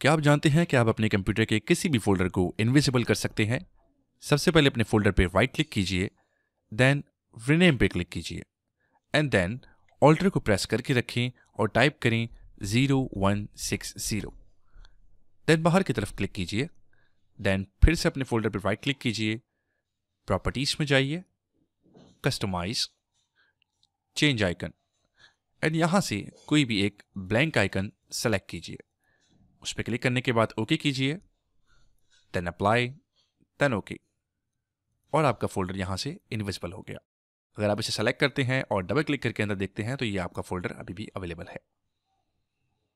क्या आप जानते हैं कि आप अपने कंप्यूटर के किसी भी फोल्डर को इनविजिबल कर सकते हैं सबसे पहले अपने फोल्डर पर राइट क्लिक कीजिए देन रिनेम पे क्लिक कीजिए एंड देन ऑल्टर को प्रेस करके रखें और टाइप करें zero one six zero then बाहर की तरफ क्लिक कीजिए देन फिर से अपने फोल्डर पर राइट क्लिक कीजिए प्रॉपर्टीज़ में जाइए कस्टमाइज चेंज आइकन एंड यहाँ से कोई भी एक ब्लैंक आइकन सेलेक्ट कीजिए उस पर क्लिक करने के बाद ओके कीजिए देन अप्लाई देन ओके और आपका फोल्डर यहाँ से इनविजिबल हो गया अगर आप इसे सेलेक्ट करते हैं और डबल क्लिक करके अंदर देखते हैं तो ये आपका फोल्डर अभी भी अवेलेबल है